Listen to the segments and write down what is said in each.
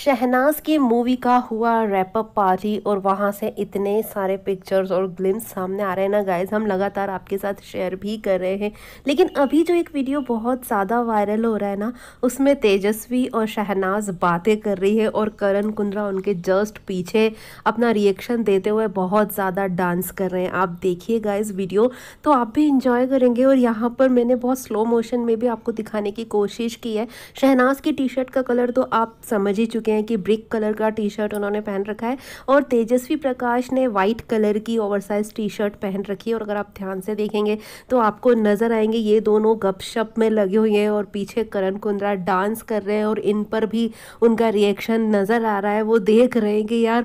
शहनाज की मूवी का हुआ रैपअप पार्टी और वहाँ से इतने सारे पिक्चर्स और ग्लिम्स सामने आ रहे हैं ना गाइज हम लगातार आपके साथ शेयर भी कर रहे हैं लेकिन अभी जो एक वीडियो बहुत ज़्यादा वायरल हो रहा है ना उसमें तेजस्वी और शहनाज बातें कर रही है और करण कुंद्रा उनके जस्ट पीछे अपना रिएक्शन देते हुए बहुत ज़्यादा डांस कर रहे हैं आप देखिए गाइज वीडियो तो आप भी इंजॉय करेंगे और यहाँ पर मैंने बहुत स्लो मोशन में भी आपको दिखाने की कोशिश की है शहनाज की टी शर्ट का कलर तो आप समझ ही चुके चुके हैं कि ब्रिक कलर का टी शर्ट उन्होंने पहन रखा है और तेजस्वी प्रकाश ने वाइट कलर की ओवरसाइज टी शर्ट पहन रखी है और अगर आप ध्यान से देखेंगे तो आपको नज़र आएंगे ये दोनों गपशप में लगे हुए हैं और पीछे करण कुंद्रा डांस कर रहे हैं और इन पर भी उनका रिएक्शन नज़र आ रहा है वो देख रहे हैं कि यार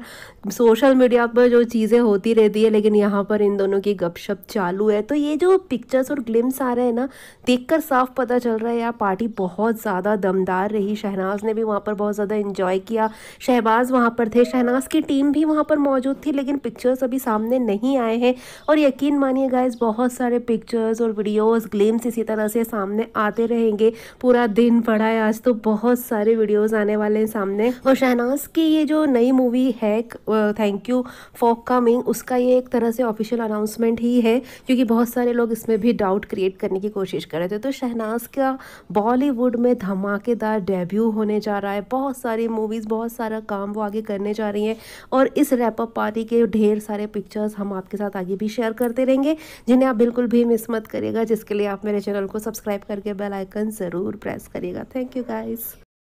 सोशल मीडिया पर जो चीज़ें होती रहती है लेकिन यहाँ पर इन दोनों की गपशप चालू है तो ये जो पिक्चर्स और ग्लिम्स आ रहे हैं ना देखकर साफ पता चल रहा है यार पार्टी बहुत ज़्यादा दमदार रही शहनाज ने भी वहाँ पर बहुत ज़्यादा इंजॉय इंजॉय किया शहबाज वहाँ पर थे शहनाज की टीम भी वहाँ पर मौजूद थी लेकिन पिक्चर्स अभी सामने नहीं आए हैं और यकीन मानिए गाइज बहुत सारे पिक्चर्स और वीडियोज़ ग्लेम्स इसी तरह से सामने आते रहेंगे पूरा दिन पड़ा है आज तो बहुत सारे वीडियोज़ आने वाले हैं सामने और शहनाज की ये जो नई मूवी है थैंक यू फॉर कमिंग उसका ये एक तरह से ऑफिशियल अनाउंसमेंट ही है क्योंकि बहुत सारे लोग इसमें भी डाउट क्रिएट करने की कोशिश कर रहे थे तो शहनाज का बॉलीवुड में धमाकेदार डेब्यू होने जा रहा है बहुत सारी मूवीज़ बहुत सारा काम वो आगे करने जा रही हैं और इस रैपअप पार्टी के ढेर सारे पिक्चर्स हम आपके साथ आगे भी शेयर करते रहेंगे जिन्हें आप बिल्कुल भी मिस मत करिएगा जिसके लिए आप मेरे चैनल को सब्सक्राइब करके बेल आइकन ज़रूर प्रेस करिएगा थैंक यू गाइस